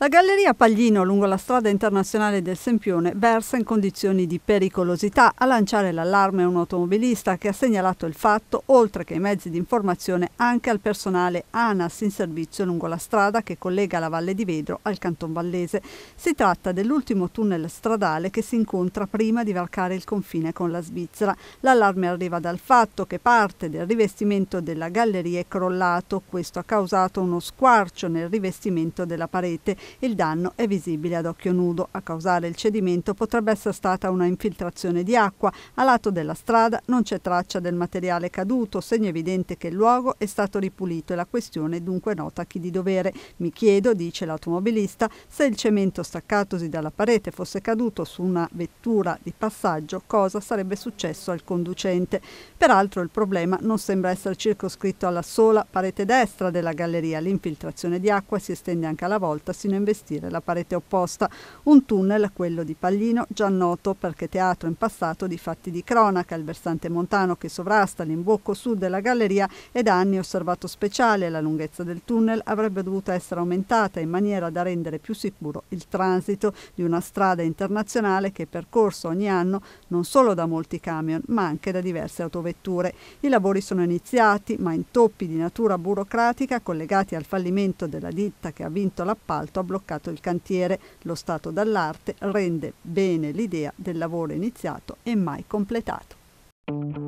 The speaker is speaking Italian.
La galleria Paglino lungo la strada internazionale del Sempione versa in condizioni di pericolosità. A lanciare l'allarme è un automobilista che ha segnalato il fatto, oltre che ai mezzi di informazione, anche al personale ANAS in servizio lungo la strada che collega la Valle di Vedro al Canton Vallese. Si tratta dell'ultimo tunnel stradale che si incontra prima di varcare il confine con la Svizzera. L'allarme arriva dal fatto che parte del rivestimento della galleria è crollato. Questo ha causato uno squarcio nel rivestimento della parete. Il danno è visibile ad occhio nudo. A causare il cedimento potrebbe essere stata una infiltrazione di acqua. A lato della strada non c'è traccia del materiale caduto, segno evidente che il luogo è stato ripulito e la questione è dunque nota a chi di dovere. Mi chiedo, dice l'automobilista, se il cemento staccatosi dalla parete fosse caduto su una vettura di passaggio, cosa sarebbe successo al conducente. Peraltro il problema non sembra essere circoscritto alla sola parete destra della galleria. L'infiltrazione di acqua si estende anche alla volta sino investire la parete opposta, un tunnel, quello di Pallino, già noto perché teatro in passato di fatti di cronaca, il versante montano che sovrasta l'imbocco sud della galleria è da anni osservato speciale, la lunghezza del tunnel avrebbe dovuto essere aumentata in maniera da rendere più sicuro il transito di una strada internazionale che è percorsa ogni anno non solo da molti camion ma anche da diverse autovetture. I lavori sono iniziati ma intoppi di natura burocratica collegati al fallimento della ditta che ha vinto l'appalto a bloccato il cantiere. Lo stato dall'arte rende bene l'idea del lavoro iniziato e mai completato.